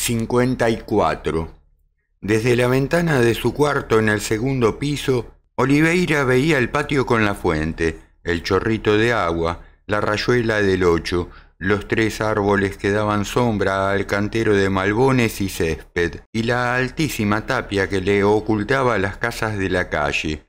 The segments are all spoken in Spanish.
54. Desde la ventana de su cuarto en el segundo piso, Oliveira veía el patio con la fuente, el chorrito de agua, la rayuela del ocho, los tres árboles que daban sombra al cantero de malbones y césped, y la altísima tapia que le ocultaba las casas de la calle.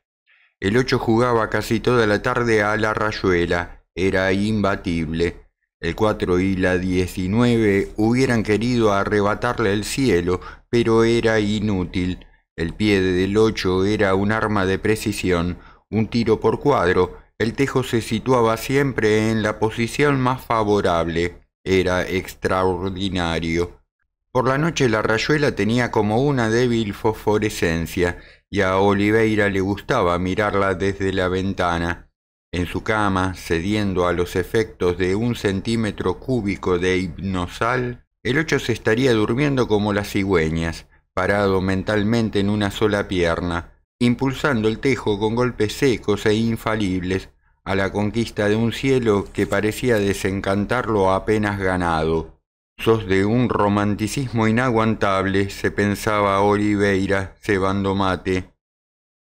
El ocho jugaba casi toda la tarde a la rayuela, era imbatible. El 4 y la 19 hubieran querido arrebatarle el cielo, pero era inútil. El pie del 8 era un arma de precisión, un tiro por cuadro, el tejo se situaba siempre en la posición más favorable. Era extraordinario. Por la noche la rayuela tenía como una débil fosforescencia, y a Oliveira le gustaba mirarla desde la ventana en su cama, cediendo a los efectos de un centímetro cúbico de hipnosal, el ocho se estaría durmiendo como las cigüeñas, parado mentalmente en una sola pierna, impulsando el tejo con golpes secos e infalibles a la conquista de un cielo que parecía desencantarlo apenas ganado. Sos de un romanticismo inaguantable, se pensaba Oliveira cebando mate.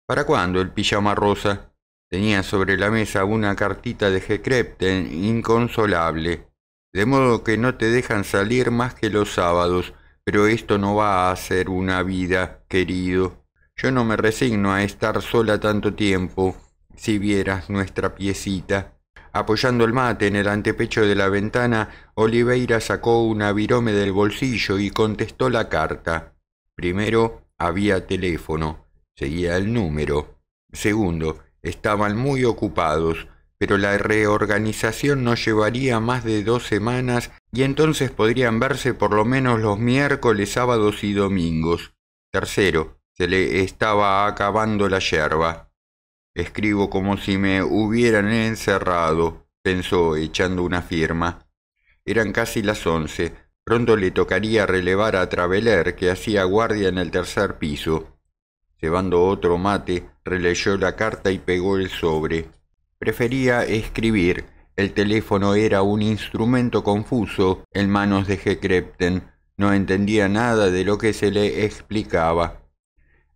¿Para cuándo el pijama rosa? Tenía sobre la mesa una cartita de Krepten, inconsolable, de modo que no te dejan salir más que los sábados, pero esto no va a ser una vida, querido. Yo no me resigno a estar sola tanto tiempo. Si vieras nuestra piecita. Apoyando el mate en el antepecho de la ventana, Oliveira sacó un virome del bolsillo y contestó la carta. Primero había teléfono, seguía el número. Segundo, estaban muy ocupados, pero la reorganización no llevaría más de dos semanas y entonces podrían verse por lo menos los miércoles, sábados y domingos. Tercero, se le estaba acabando la yerba. Escribo como si me hubieran encerrado, pensó echando una firma. Eran casi las once. Pronto le tocaría relevar a Traveler, que hacía guardia en el tercer piso. Llevando otro mate, releyó la carta y pegó el sobre. Prefería escribir. El teléfono era un instrumento confuso en manos de Krepten. No entendía nada de lo que se le explicaba.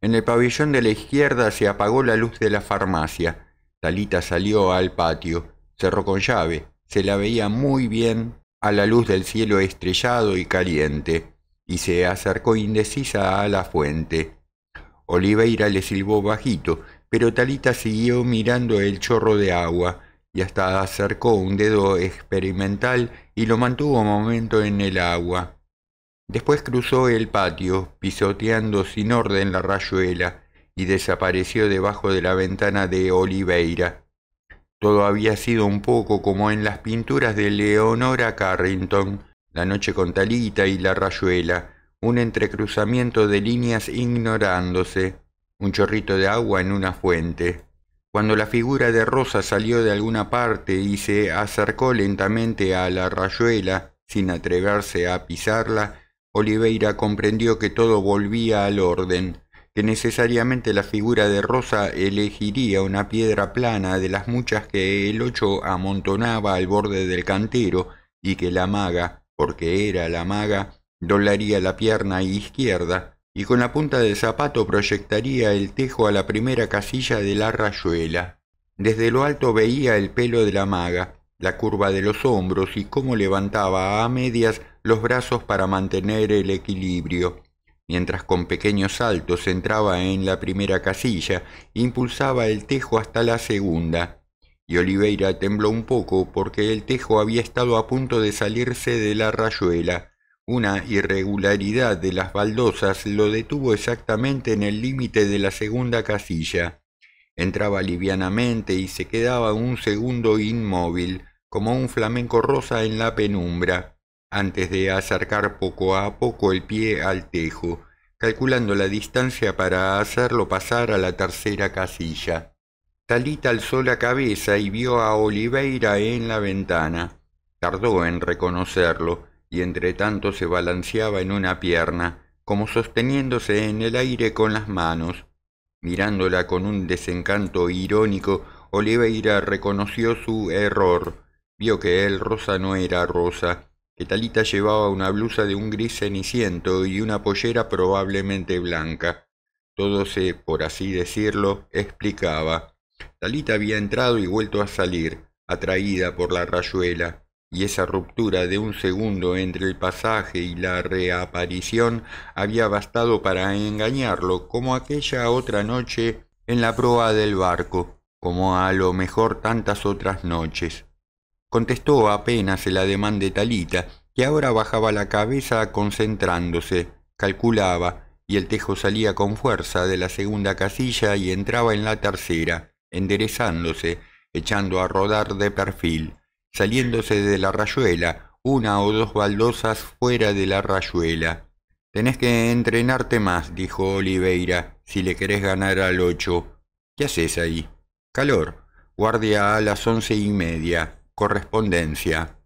En el pabellón de la izquierda se apagó la luz de la farmacia. Talita salió al patio. Cerró con llave. Se la veía muy bien a la luz del cielo estrellado y caliente, y se acercó indecisa a la fuente. Oliveira le silbó bajito, pero Talita siguió mirando el chorro de agua y hasta acercó un dedo experimental y lo mantuvo un momento en el agua. Después cruzó el patio, pisoteando sin orden la rayuela, y desapareció debajo de la ventana de Oliveira. Todo había sido un poco como en las pinturas de Leonora Carrington, la noche con Talita y la rayuela, un entrecruzamiento de líneas ignorándose, un chorrito de agua en una fuente. Cuando la figura de Rosa salió de alguna parte y se acercó lentamente a la rayuela, sin atreverse a pisarla, Oliveira comprendió que todo volvía al orden, que necesariamente la figura de Rosa elegiría una piedra plana de las muchas que el ocho amontonaba al borde del cantero y que la maga, porque era la maga, Doblaría la pierna izquierda y con la punta del zapato proyectaría el tejo a la primera casilla de la rayuela. Desde lo alto veía el pelo de la maga, la curva de los hombros y cómo levantaba a medias los brazos para mantener el equilibrio. Mientras con pequeños saltos entraba en la primera casilla, impulsaba el tejo hasta la segunda. Y Oliveira tembló un poco porque el tejo había estado a punto de salirse de la rayuela. Una irregularidad de las baldosas lo detuvo exactamente en el límite de la segunda casilla. Entraba livianamente y se quedaba un segundo inmóvil, como un flamenco rosa en la penumbra, antes de acercar poco a poco el pie al tejo, calculando la distancia para hacerlo pasar a la tercera casilla. Talita alzó la cabeza y vio a Oliveira en la ventana. Tardó en reconocerlo, y entre tanto se balanceaba en una pierna, como sosteniéndose en el aire con las manos. Mirándola con un desencanto irónico, Oliveira reconoció su error. Vio que él rosa no era rosa, que Talita llevaba una blusa de un gris ceniciento y una pollera probablemente blanca. Todo se, por así decirlo, explicaba. Talita había entrado y vuelto a salir, atraída por la rayuela y esa ruptura de un segundo entre el pasaje y la reaparición había bastado para engañarlo, como aquella otra noche en la proa del barco, como a lo mejor tantas otras noches. Contestó apenas el ademán de Talita, que ahora bajaba la cabeza concentrándose, calculaba, y el tejo salía con fuerza de la segunda casilla y entraba en la tercera, enderezándose, echando a rodar de perfil saliéndose de la rayuela, una o dos baldosas fuera de la rayuela. Tenés que entrenarte más, dijo Oliveira, si le querés ganar al ocho». ¿Qué haces ahí? Calor. Guardia a las once y media. Correspondencia.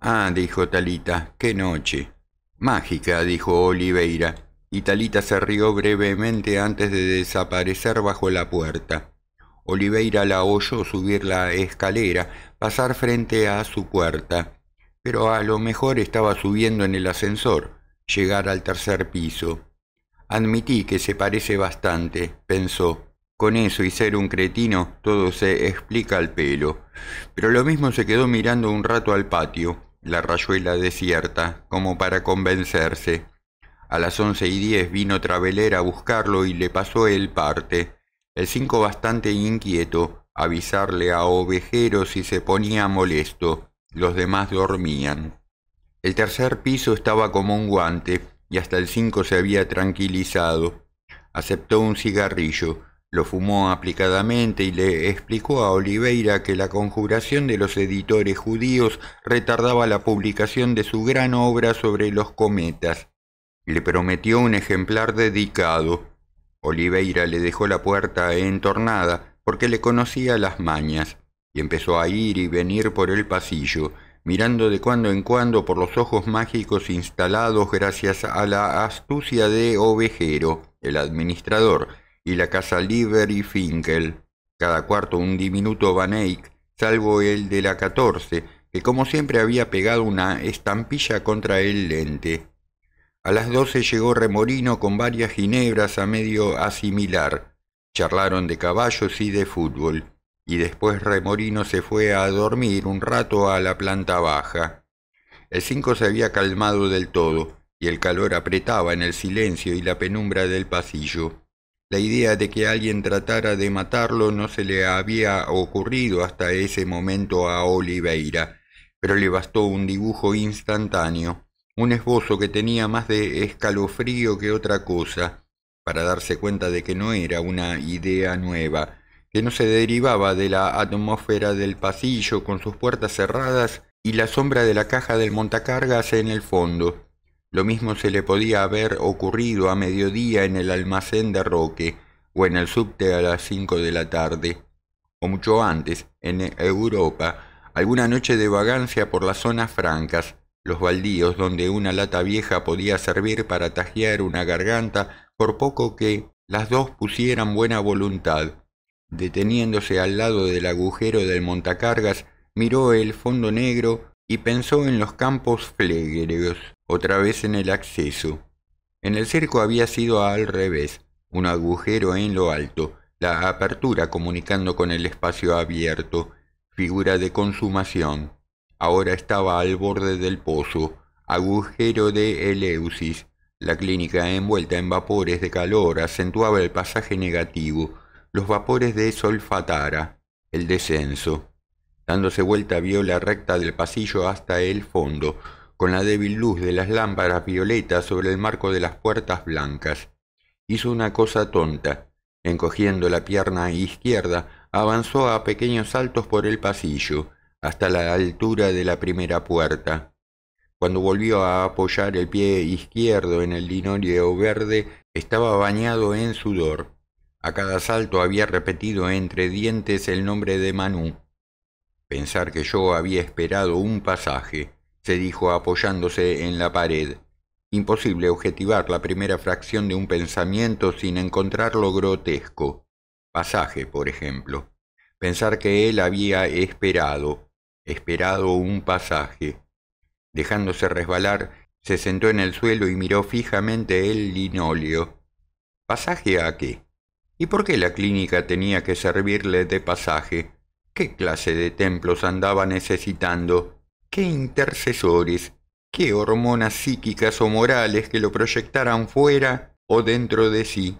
Ah, dijo Talita, qué noche. Mágica, dijo Oliveira, y Talita se rió brevemente antes de desaparecer bajo la puerta. Oliveira la oyó subir la escalera, pasar frente a su puerta, pero a lo mejor estaba subiendo en el ascensor, llegar al tercer piso. Admití que se parece bastante, pensó. Con eso y ser un cretino, todo se explica al pelo. Pero lo mismo se quedó mirando un rato al patio, la rayuela desierta, como para convencerse. A las once y diez vino Traveler a buscarlo y le pasó el parte el cinco bastante inquieto, avisarle a Ovejero si se ponía molesto. Los demás dormían. El tercer piso estaba como un guante y hasta el cinco se había tranquilizado. Aceptó un cigarrillo, lo fumó aplicadamente y le explicó a Oliveira que la conjuración de los editores judíos retardaba la publicación de su gran obra sobre los cometas. Le prometió un ejemplar dedicado. Oliveira le dejó la puerta entornada porque le conocía las mañas, y empezó a ir y venir por el pasillo, mirando de cuando en cuando por los ojos mágicos instalados gracias a la astucia de Ovejero, el administrador, y la casa Livery Finkel, cada cuarto un diminuto Van Eyck, salvo el de la catorce, que como siempre había pegado una estampilla contra el lente. A las doce llegó Remorino con varias ginebras a medio asimilar. Charlaron de caballos y de fútbol, y después Remorino se fue a dormir un rato a la planta baja. El cinco se había calmado del todo, y el calor apretaba en el silencio y la penumbra del pasillo. La idea de que alguien tratara de matarlo no se le había ocurrido hasta ese momento a Oliveira, pero le bastó un dibujo instantáneo un esbozo que tenía más de escalofrío que otra cosa, para darse cuenta de que no era una idea nueva, que no se derivaba de la atmósfera del pasillo con sus puertas cerradas y la sombra de la caja del montacargas en el fondo. Lo mismo se le podía haber ocurrido a mediodía en el almacén de Roque, o en el subte a las cinco de la tarde, o mucho antes, en Europa, alguna noche de vagancia por las zonas francas, los baldíos donde una lata vieja podía servir para tajear una garganta, por poco que las dos pusieran buena voluntad. Deteniéndose al lado del agujero del montacargas, miró el fondo negro y pensó en los campos flegreos, otra vez en el acceso. En el cerco había sido al revés, un agujero en lo alto, la apertura comunicando con el espacio abierto, figura de consumación ahora estaba al borde del pozo, agujero de Eleusis. La clínica envuelta en vapores de calor acentuaba el pasaje negativo, los vapores de solfatara, el descenso. Dándose vuelta vio la recta del pasillo hasta el fondo, con la débil luz de las lámparas violetas sobre el marco de las puertas blancas. Hizo una cosa tonta. Encogiendo la pierna izquierda, avanzó a pequeños saltos por el pasillo, hasta la altura de la primera puerta. Cuando volvió a apoyar el pie izquierdo en el linóleo verde, estaba bañado en sudor. A cada salto había repetido entre dientes el nombre de Manú. Pensar que yo había esperado un pasaje, se dijo apoyándose en la pared. Imposible objetivar la primera fracción de un pensamiento sin encontrarlo grotesco. Pasaje, por ejemplo. Pensar que él había esperado, esperado un pasaje. Dejándose resbalar, se sentó en el suelo y miró fijamente el linóleo. ¿Pasaje a qué? ¿Y por qué la clínica tenía que servirle de pasaje? ¿Qué clase de templos andaba necesitando? ¿Qué intercesores? ¿Qué hormonas psíquicas o morales que lo proyectaran fuera o dentro de sí?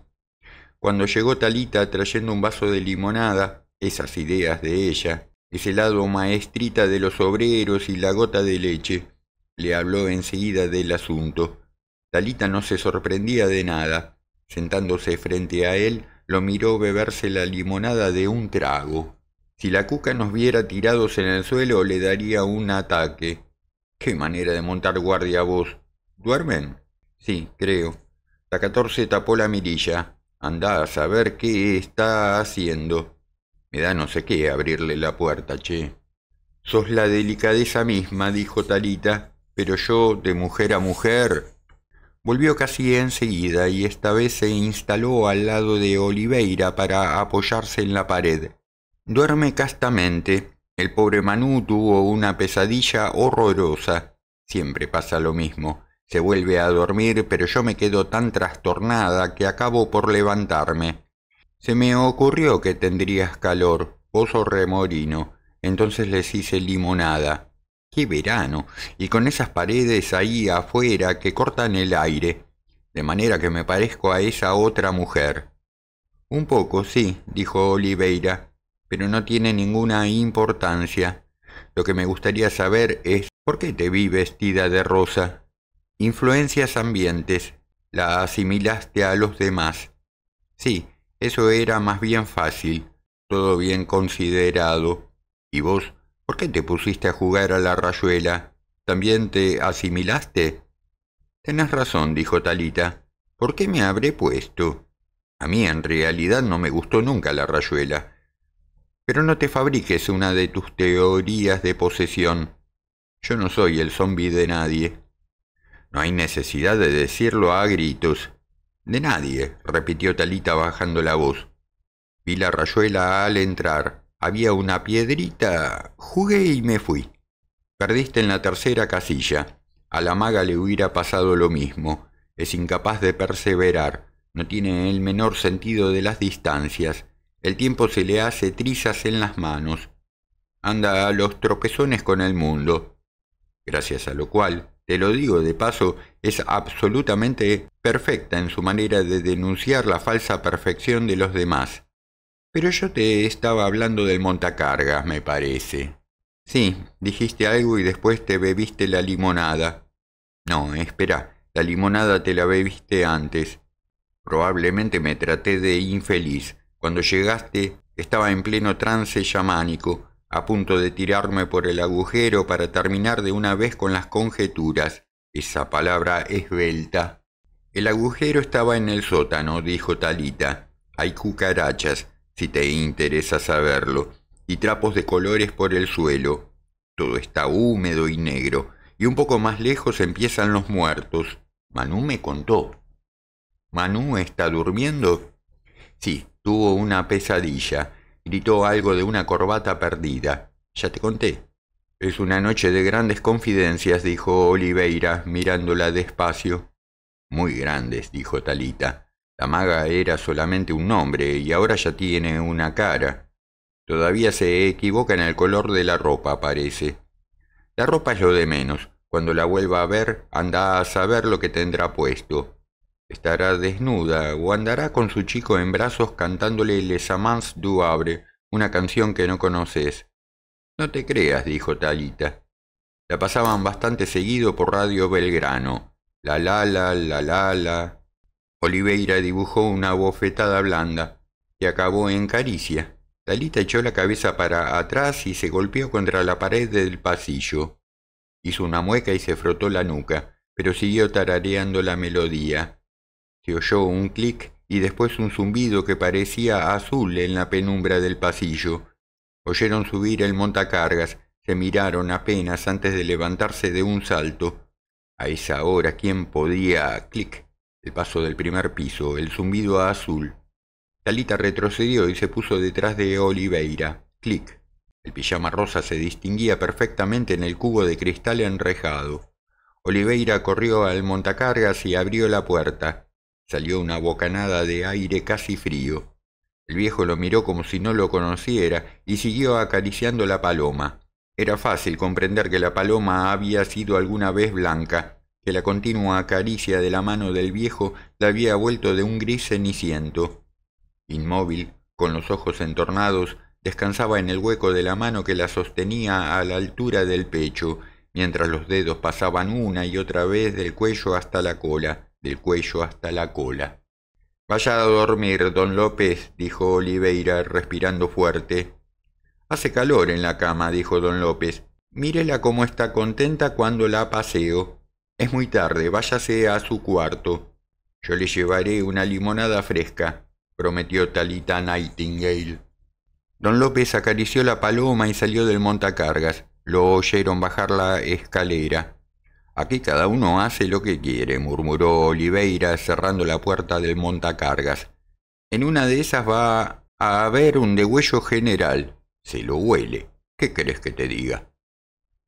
Cuando llegó Talita trayendo un vaso de limonada, esas ideas de ella, el lado maestrita de los obreros y la gota de leche. Le habló enseguida del asunto. Talita no se sorprendía de nada. Sentándose frente a él, lo miró beberse la limonada de un trago. Si la cuca nos viera tirados en el suelo, le daría un ataque. Qué manera de montar guardia vos. ¿Duermen? Sí, creo. La catorce tapó la mirilla. Andá a saber qué está haciendo. Me da no sé qué abrirle la puerta, che. Sos la delicadeza misma, dijo Talita, pero yo, de mujer a mujer. Volvió casi enseguida y esta vez se instaló al lado de Oliveira para apoyarse en la pared. Duerme castamente. El pobre Manú tuvo una pesadilla horrorosa. Siempre pasa lo mismo. Se vuelve a dormir, pero yo me quedo tan trastornada que acabo por levantarme. Se me ocurrió que tendrías calor, pozo remorino, entonces les hice limonada. ¡Qué verano! Y con esas paredes ahí afuera que cortan el aire, de manera que me parezco a esa otra mujer. Un poco, sí, dijo Oliveira, pero no tiene ninguna importancia. Lo que me gustaría saber es por qué te vi vestida de rosa. Influencias ambientes. La asimilaste a los demás. Sí, eso era más bien fácil, todo bien considerado. ¿Y vos? ¿Por qué te pusiste a jugar a la rayuela? ¿También te asimilaste? Tenés razón, dijo Talita. ¿Por qué me habré puesto? A mí en realidad no me gustó nunca la rayuela. Pero no te fabriques una de tus teorías de posesión. Yo no soy el zombi de nadie. No hay necesidad de decirlo a gritos. De nadie, repitió Talita bajando la voz. Vi la rayuela al entrar. Había una piedrita. Jugué y me fui. Perdiste en la tercera casilla. A la maga le hubiera pasado lo mismo. Es incapaz de perseverar. No tiene el menor sentido de las distancias. El tiempo se le hace trizas en las manos. Anda a los tropezones con el mundo. Gracias a lo cual, te lo digo de paso, es absolutamente perfecta en su manera de denunciar la falsa perfección de los demás. Pero yo te estaba hablando del montacargas, me parece. Sí, dijiste algo y después te bebiste la limonada. No, espera, la limonada te la bebiste antes. Probablemente me traté de infeliz. Cuando llegaste estaba en pleno trance chamánico a punto de tirarme por el agujero para terminar de una vez con las conjeturas. Esa palabra esbelta. El agujero estaba en el sótano, dijo Talita. Hay cucarachas, si te interesa saberlo, y trapos de colores por el suelo. Todo está húmedo y negro, y un poco más lejos empiezan los muertos. Manú me contó. ¿Manú está durmiendo? Sí, tuvo una pesadilla Gritó algo de una corbata perdida. Ya te conté. Es una noche de grandes confidencias, dijo Oliveira, mirándola despacio. Muy grandes, dijo Talita. La maga era solamente un nombre y ahora ya tiene una cara. Todavía se equivoca en el color de la ropa, parece. La ropa es lo de menos. Cuando la vuelva a ver, anda a saber lo que tendrá puesto. Estará desnuda o andará con su chico en brazos cantándole Les Amants du Havre, una canción que no conoces. No te creas, dijo Talita. La pasaban bastante seguido por Radio Belgrano. La la la la la la. Oliveira dibujó una bofetada blanda, que acabó en caricia. Talita echó la cabeza para atrás y se golpeó contra la pared del pasillo. Hizo una mueca y se frotó la nuca, pero siguió tarareando la melodía. Se oyó un clic y después un zumbido que parecía azul en la penumbra del pasillo. Oyeron subir el montacargas, se miraron apenas antes de levantarse de un salto. A esa hora, ¿quién podía? Clic. El paso del primer piso, el zumbido azul. Talita retrocedió y se puso detrás de Oliveira. Clic. El pijama rosa se distinguía perfectamente en el cubo de cristal enrejado. Oliveira corrió al montacargas y abrió la puerta. Salió una bocanada de aire casi frío. El viejo lo miró como si no lo conociera y siguió acariciando la paloma. Era fácil comprender que la paloma había sido alguna vez blanca, que la continua acaricia de la mano del viejo la había vuelto de un gris ceniciento. Inmóvil, con los ojos entornados, descansaba en el hueco de la mano que la sostenía a la altura del pecho, mientras los dedos pasaban una y otra vez del cuello hasta la cola el cuello hasta la cola. Vaya a dormir, don López, dijo Oliveira, respirando fuerte. Hace calor en la cama, dijo don López. Mírela cómo está contenta cuando la paseo. Es muy tarde, váyase a su cuarto. Yo le llevaré una limonada fresca, prometió Talita Nightingale. Don López acarició la paloma y salió del montacargas. Lo oyeron bajar la escalera. Aquí cada uno hace lo que quiere, murmuró Oliveira cerrando la puerta del montacargas. En una de esas va a haber un degüello general. Se lo huele. ¿Qué crees que te diga?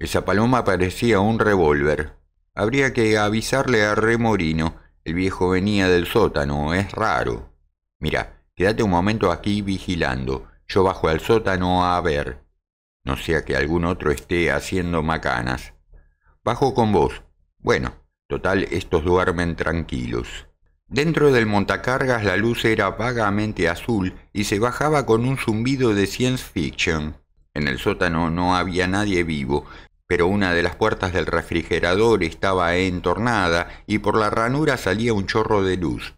Esa paloma parecía un revólver. Habría que avisarle a Remorino. El viejo venía del sótano, es raro. Mira, quédate un momento aquí vigilando. Yo bajo al sótano a ver. No sea que algún otro esté haciendo macanas. Bajo con vos. Bueno, total, estos duermen tranquilos. Dentro del montacargas la luz era vagamente azul y se bajaba con un zumbido de science fiction. En el sótano no había nadie vivo, pero una de las puertas del refrigerador estaba entornada y por la ranura salía un chorro de luz.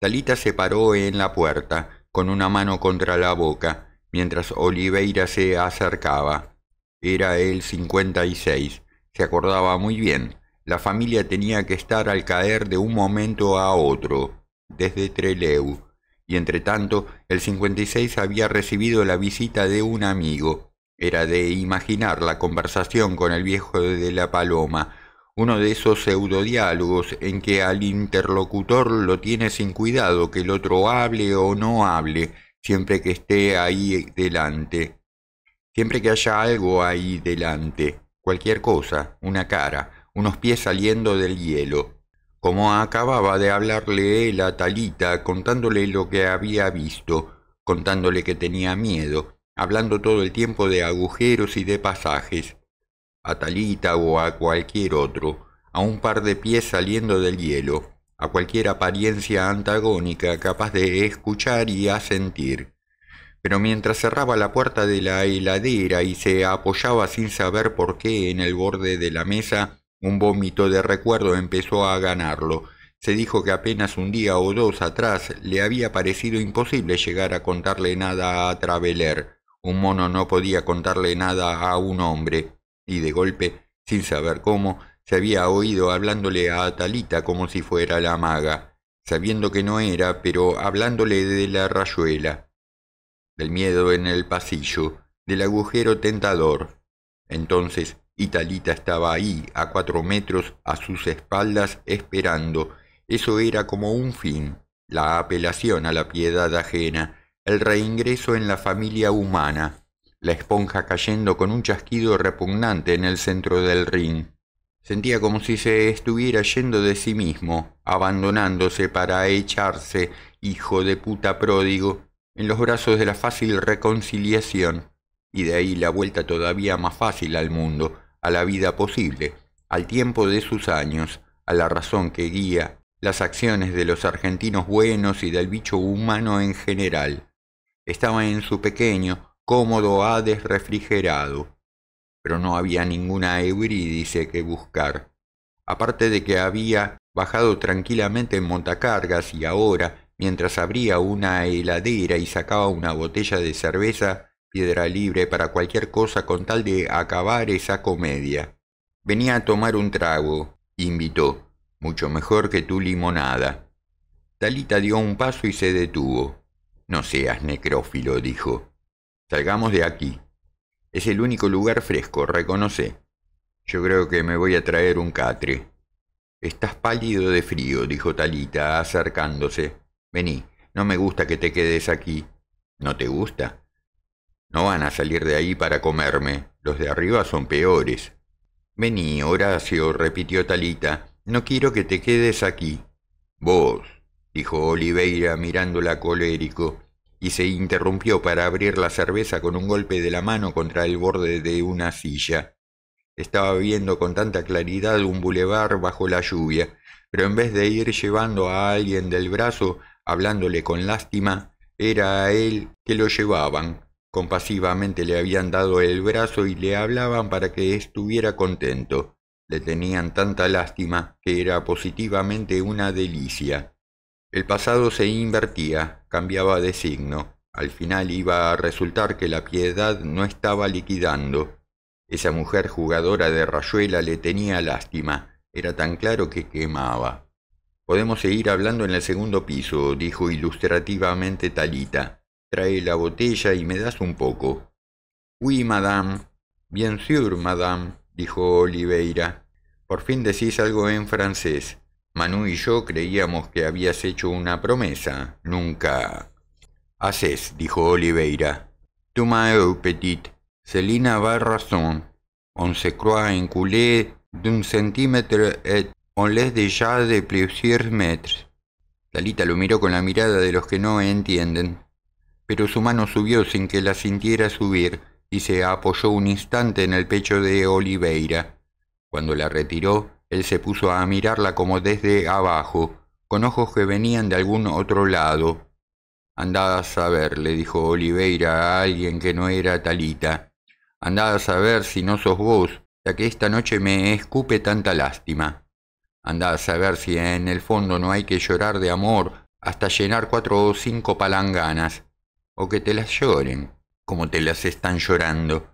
Talita se paró en la puerta, con una mano contra la boca, mientras Oliveira se acercaba. Era el 56, se acordaba muy bien, la familia tenía que estar al caer de un momento a otro, desde Treleu, y entre tanto el 56 había recibido la visita de un amigo. Era de imaginar la conversación con el viejo de la paloma, uno de esos pseudodiálogos en que al interlocutor lo tiene sin cuidado que el otro hable o no hable, siempre que esté ahí delante, siempre que haya algo ahí delante cualquier cosa, una cara, unos pies saliendo del hielo. Como acababa de hablarle él a Talita, contándole lo que había visto, contándole que tenía miedo, hablando todo el tiempo de agujeros y de pasajes, a Talita o a cualquier otro, a un par de pies saliendo del hielo, a cualquier apariencia antagónica capaz de escuchar y asentir pero mientras cerraba la puerta de la heladera y se apoyaba sin saber por qué en el borde de la mesa, un vómito de recuerdo empezó a ganarlo. Se dijo que apenas un día o dos atrás le había parecido imposible llegar a contarle nada a Traveler. Un mono no podía contarle nada a un hombre. Y de golpe, sin saber cómo, se había oído hablándole a Atalita como si fuera la maga, sabiendo que no era, pero hablándole de la rayuela el miedo en el pasillo, del agujero tentador. Entonces Italita estaba ahí, a cuatro metros, a sus espaldas, esperando. Eso era como un fin, la apelación a la piedad ajena, el reingreso en la familia humana, la esponja cayendo con un chasquido repugnante en el centro del ring. Sentía como si se estuviera yendo de sí mismo, abandonándose para echarse, hijo de puta pródigo, en los brazos de la fácil reconciliación, y de ahí la vuelta todavía más fácil al mundo, a la vida posible, al tiempo de sus años, a la razón que guía las acciones de los argentinos buenos y del bicho humano en general. Estaba en su pequeño, cómodo Hades refrigerado, pero no había ninguna Eurídice que buscar. Aparte de que había bajado tranquilamente en montacargas y ahora, mientras abría una heladera y sacaba una botella de cerveza, piedra libre para cualquier cosa con tal de acabar esa comedia. Venía a tomar un trago, invitó, mucho mejor que tu limonada. Talita dio un paso y se detuvo. No seas necrófilo, dijo. Salgamos de aquí. Es el único lugar fresco, reconoce. Yo creo que me voy a traer un catre. Estás pálido de frío, dijo Talita, acercándose. Vení, no me gusta que te quedes aquí. ¿No te gusta? No van a salir de ahí para comerme. Los de arriba son peores. Vení, Horacio, repitió Talita. No quiero que te quedes aquí. Vos, dijo Oliveira mirándola colérico, y se interrumpió para abrir la cerveza con un golpe de la mano contra el borde de una silla. Estaba viendo con tanta claridad un bulevar bajo la lluvia, pero en vez de ir llevando a alguien del brazo, hablándole con lástima, era a él que lo llevaban. Compasivamente le habían dado el brazo y le hablaban para que estuviera contento. Le tenían tanta lástima que era positivamente una delicia. El pasado se invertía, cambiaba de signo. Al final iba a resultar que la piedad no estaba liquidando. Esa mujer jugadora de rayuela le tenía lástima. Era tan claro que quemaba. Podemos seguir hablando en el segundo piso, dijo ilustrativamente Talita. Trae la botella y me das un poco. Oui, madame. Bien sûr, madame, dijo Oliveira. Por fin decís algo en francés. Manu y yo creíamos que habías hecho una promesa. Nunca. Haces, dijo Oliveira. Toma eu, petit. Celina va razón. On se croit en culé d'un centimètre et On de déjà de plusieurs mètres. Talita lo miró con la mirada de los que no entienden, pero su mano subió sin que la sintiera subir y se apoyó un instante en el pecho de Oliveira. Cuando la retiró, él se puso a mirarla como desde abajo, con ojos que venían de algún otro lado. Andad a saber, le dijo Oliveira a alguien que no era Talita. Andad a saber si no sos vos, ya que esta noche me escupe tanta lástima. Anda a saber si en el fondo no hay que llorar de amor hasta llenar cuatro o cinco palanganas, o que te las lloren, como te las están llorando.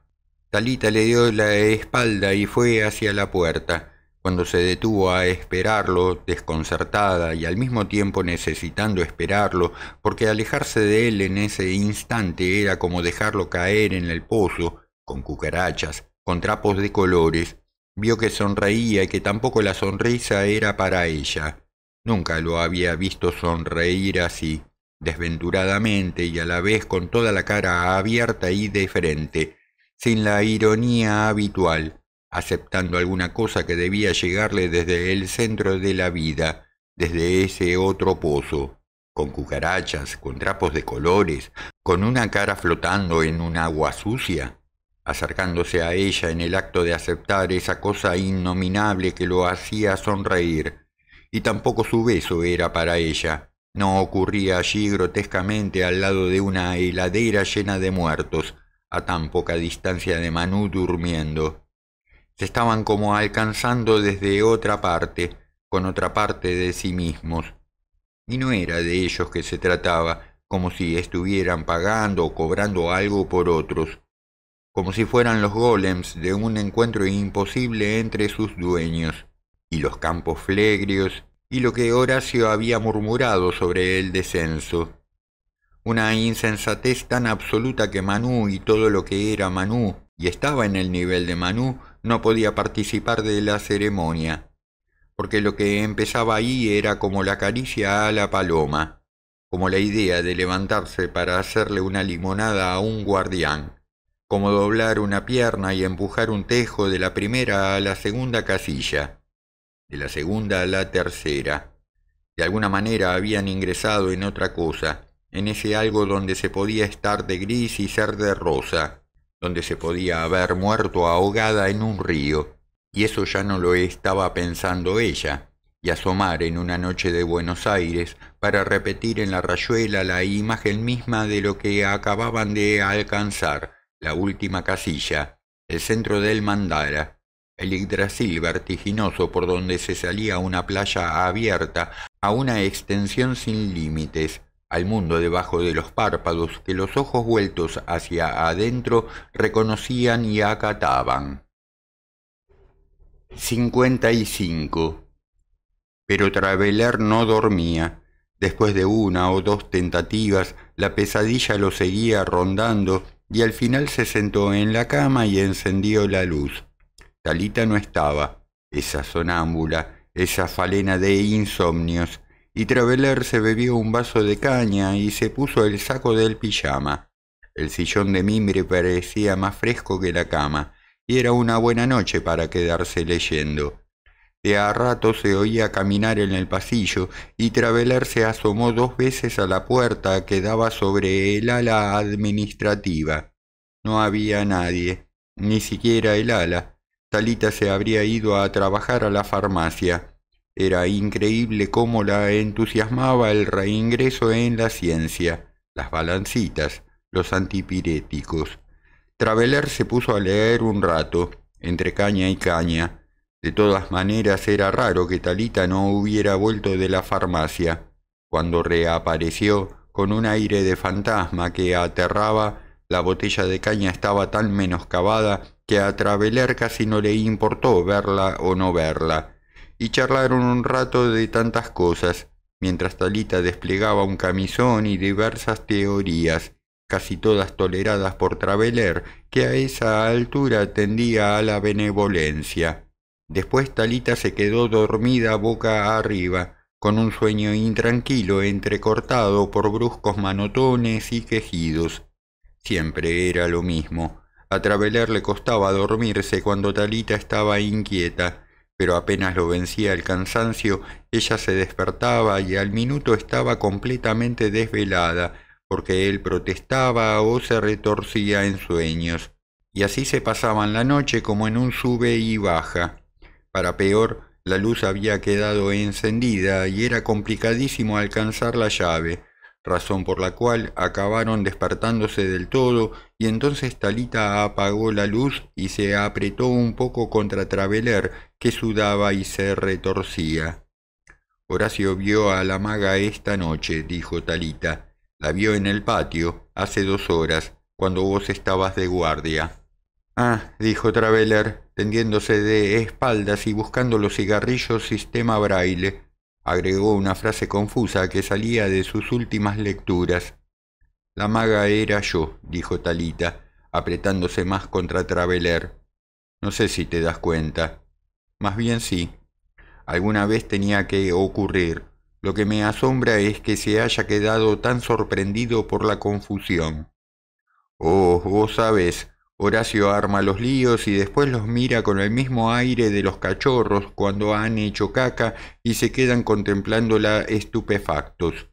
Talita le dio la espalda y fue hacia la puerta. Cuando se detuvo a esperarlo, desconcertada y al mismo tiempo necesitando esperarlo, porque alejarse de él en ese instante era como dejarlo caer en el pozo, con cucarachas, con trapos de colores, Vio que sonreía y que tampoco la sonrisa era para ella. Nunca lo había visto sonreír así, desventuradamente y a la vez con toda la cara abierta y de frente, sin la ironía habitual, aceptando alguna cosa que debía llegarle desde el centro de la vida, desde ese otro pozo, con cucarachas, con trapos de colores, con una cara flotando en un agua sucia, acercándose a ella en el acto de aceptar esa cosa innominable que lo hacía sonreír. Y tampoco su beso era para ella. No ocurría allí grotescamente al lado de una heladera llena de muertos, a tan poca distancia de Manú durmiendo. Se estaban como alcanzando desde otra parte, con otra parte de sí mismos. Y no era de ellos que se trataba, como si estuvieran pagando o cobrando algo por otros como si fueran los golems de un encuentro imposible entre sus dueños, y los campos flegrios, y lo que Horacio había murmurado sobre el descenso. Una insensatez tan absoluta que Manú y todo lo que era Manú y estaba en el nivel de Manú no podía participar de la ceremonia, porque lo que empezaba ahí era como la caricia a la paloma, como la idea de levantarse para hacerle una limonada a un guardián como doblar una pierna y empujar un tejo de la primera a la segunda casilla, de la segunda a la tercera. De alguna manera habían ingresado en otra cosa, en ese algo donde se podía estar de gris y ser de rosa, donde se podía haber muerto ahogada en un río, y eso ya no lo estaba pensando ella, y asomar en una noche de Buenos Aires para repetir en la rayuela la imagen misma de lo que acababan de alcanzar, la última casilla, el centro del Mandara, el Yggdrasil vertiginoso por donde se salía una playa abierta a una extensión sin límites, al mundo debajo de los párpados que los ojos vueltos hacia adentro reconocían y acataban. 55. Pero Traveler no dormía. Después de una o dos tentativas, la pesadilla lo seguía rondando y al final se sentó en la cama y encendió la luz. Talita no estaba, esa sonámbula, esa falena de insomnios, y Traveler se bebió un vaso de caña y se puso el saco del pijama. El sillón de mimbre parecía más fresco que la cama, y era una buena noche para quedarse leyendo. De a rato se oía caminar en el pasillo y Traveler se asomó dos veces a la puerta que daba sobre el ala administrativa. No había nadie, ni siquiera el ala. Talita se habría ido a trabajar a la farmacia. Era increíble cómo la entusiasmaba el reingreso en la ciencia, las balancitas, los antipiréticos. Traveler se puso a leer un rato, entre caña y caña de todas maneras era raro que Talita no hubiera vuelto de la farmacia. Cuando reapareció, con un aire de fantasma que aterraba, la botella de caña estaba tan menoscabada que a Traveler casi no le importó verla o no verla. Y charlaron un rato de tantas cosas, mientras Talita desplegaba un camisón y diversas teorías, casi todas toleradas por Traveler, que a esa altura tendía a la benevolencia. Después Talita se quedó dormida boca arriba, con un sueño intranquilo entrecortado por bruscos manotones y quejidos. Siempre era lo mismo. A Traveler le costaba dormirse cuando Talita estaba inquieta, pero apenas lo vencía el cansancio, ella se despertaba y al minuto estaba completamente desvelada, porque él protestaba o se retorcía en sueños. Y así se pasaban la noche como en un sube y baja. Para peor, la luz había quedado encendida y era complicadísimo alcanzar la llave, razón por la cual acabaron despertándose del todo y entonces Talita apagó la luz y se apretó un poco contra Traveler, que sudaba y se retorcía. Horacio vio a la maga esta noche, dijo Talita. La vio en el patio, hace dos horas, cuando vos estabas de guardia. Ah, dijo Traveler tendiéndose de espaldas y buscando los cigarrillos sistema braille. Agregó una frase confusa que salía de sus últimas lecturas. La maga era yo, dijo Talita, apretándose más contra Traveler No sé si te das cuenta. Más bien sí. Alguna vez tenía que ocurrir. Lo que me asombra es que se haya quedado tan sorprendido por la confusión. Oh, vos sabes, Horacio arma los líos y después los mira con el mismo aire de los cachorros cuando han hecho caca y se quedan contemplándola estupefactos.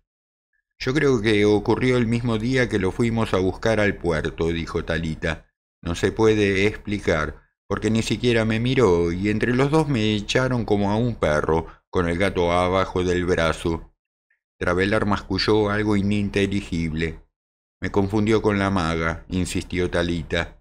Yo creo que ocurrió el mismo día que lo fuimos a buscar al puerto, dijo Talita. No se puede explicar, porque ni siquiera me miró y entre los dos me echaron como a un perro, con el gato abajo del brazo. Travelar masculló algo ininteligible. Me confundió con la maga, insistió Talita.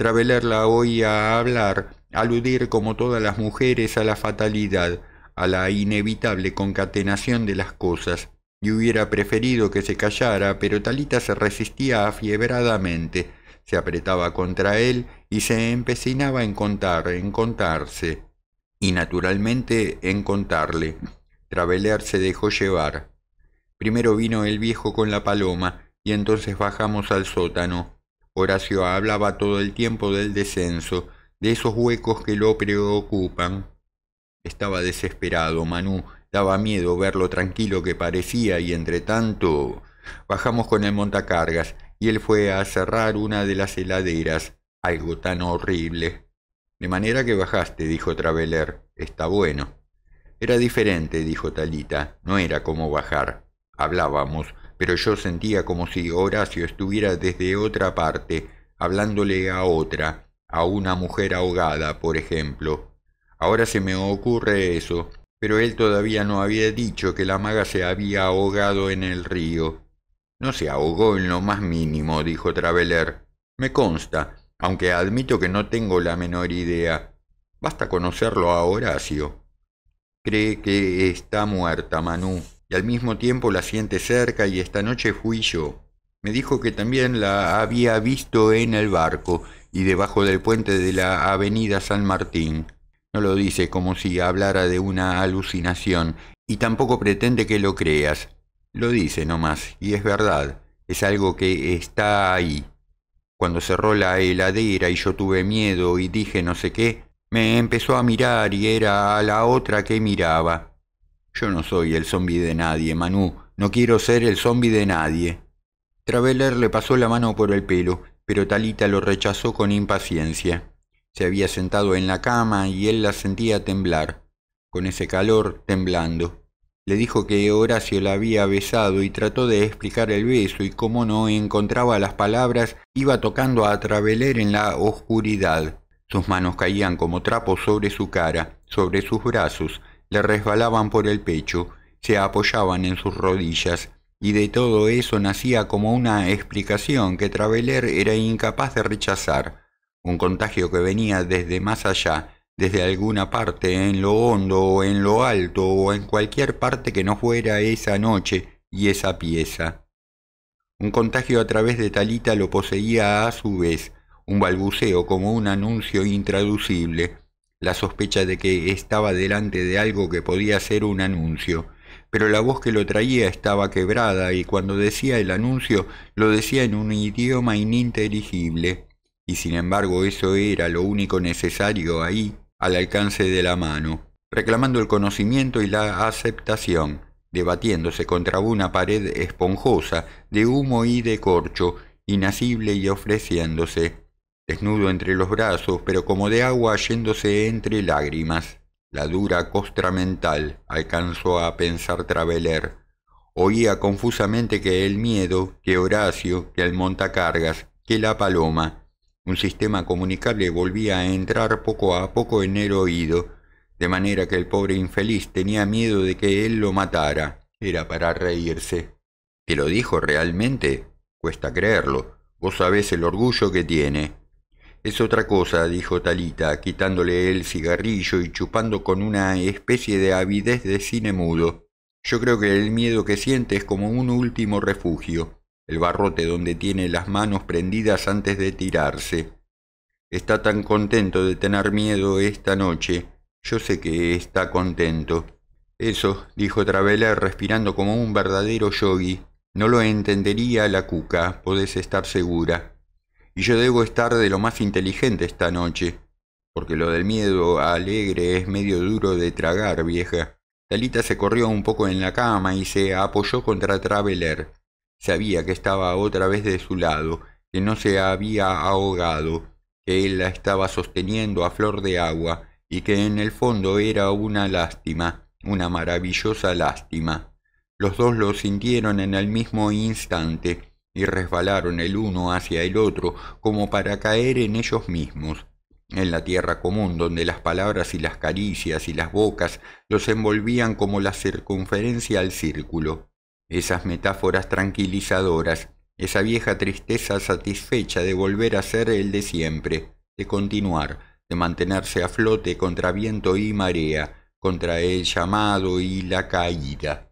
Traveler la oía hablar, aludir como todas las mujeres a la fatalidad, a la inevitable concatenación de las cosas, y hubiera preferido que se callara, pero Talita se resistía afiebradamente, se apretaba contra él y se empecinaba en contar, en contarse, y naturalmente en contarle. Traveler se dejó llevar. Primero vino el viejo con la paloma, y entonces bajamos al sótano. Horacio hablaba todo el tiempo del descenso, de esos huecos que lo preocupan. Estaba desesperado, Manú. Daba miedo ver lo tranquilo que parecía y entre tanto bajamos con el montacargas y él fue a cerrar una de las heladeras, algo tan horrible. De manera que bajaste, dijo Traveler. Está bueno. Era diferente, dijo Talita. No era como bajar. Hablábamos pero yo sentía como si Horacio estuviera desde otra parte, hablándole a otra, a una mujer ahogada, por ejemplo. Ahora se me ocurre eso, pero él todavía no había dicho que la maga se había ahogado en el río. No se ahogó en lo más mínimo, dijo Traveler. Me consta, aunque admito que no tengo la menor idea. Basta conocerlo a Horacio. Cree que está muerta, Manú, y al mismo tiempo la siente cerca y esta noche fui yo. Me dijo que también la había visto en el barco y debajo del puente de la avenida San Martín. No lo dice como si hablara de una alucinación y tampoco pretende que lo creas. Lo dice nomás y es verdad, es algo que está ahí. Cuando cerró la heladera y yo tuve miedo y dije no sé qué, me empezó a mirar y era a la otra que miraba. Yo no soy el zombi de nadie, Manu. No quiero ser el zombi de nadie. Traveler le pasó la mano por el pelo, pero Talita lo rechazó con impaciencia. Se había sentado en la cama y él la sentía temblar, con ese calor temblando. Le dijo que Horacio la había besado y trató de explicar el beso y como no encontraba las palabras, iba tocando a Traveler en la oscuridad. Sus manos caían como trapos sobre su cara, sobre sus brazos, le resbalaban por el pecho, se apoyaban en sus rodillas, y de todo eso nacía como una explicación que Traveler era incapaz de rechazar, un contagio que venía desde más allá, desde alguna parte, en lo hondo o en lo alto o en cualquier parte que no fuera esa noche y esa pieza. Un contagio a través de Talita lo poseía a su vez, un balbuceo como un anuncio intraducible, la sospecha de que estaba delante de algo que podía ser un anuncio, pero la voz que lo traía estaba quebrada y cuando decía el anuncio lo decía en un idioma ininteligible, y sin embargo eso era lo único necesario ahí, al alcance de la mano, reclamando el conocimiento y la aceptación, debatiéndose contra una pared esponjosa de humo y de corcho, inacible y ofreciéndose, desnudo entre los brazos, pero como de agua yéndose entre lágrimas. La dura costra mental alcanzó a pensar Traveler. Oía confusamente que el miedo, que Horacio, que el montacargas, que la paloma. Un sistema comunicable volvía a entrar poco a poco en el oído, de manera que el pobre infeliz tenía miedo de que él lo matara. Era para reírse. ¿Te lo dijo realmente? Cuesta creerlo. Vos sabés el orgullo que tiene. Es otra cosa, dijo Talita, quitándole el cigarrillo y chupando con una especie de avidez de cine mudo. Yo creo que el miedo que siente es como un último refugio, el barrote donde tiene las manos prendidas antes de tirarse. Está tan contento de tener miedo esta noche. Yo sé que está contento. Eso, dijo Traveler respirando como un verdadero yogi. No lo entendería la cuca, podés estar segura y yo debo estar de lo más inteligente esta noche, porque lo del miedo alegre es medio duro de tragar, vieja. Talita se corrió un poco en la cama y se apoyó contra Traveler. Sabía que estaba otra vez de su lado, que no se había ahogado, que él la estaba sosteniendo a flor de agua, y que en el fondo era una lástima, una maravillosa lástima. Los dos lo sintieron en el mismo instante, y resbalaron el uno hacia el otro como para caer en ellos mismos, en la tierra común donde las palabras y las caricias y las bocas los envolvían como la circunferencia al círculo. Esas metáforas tranquilizadoras, esa vieja tristeza satisfecha de volver a ser el de siempre, de continuar, de mantenerse a flote contra viento y marea, contra el llamado y la caída.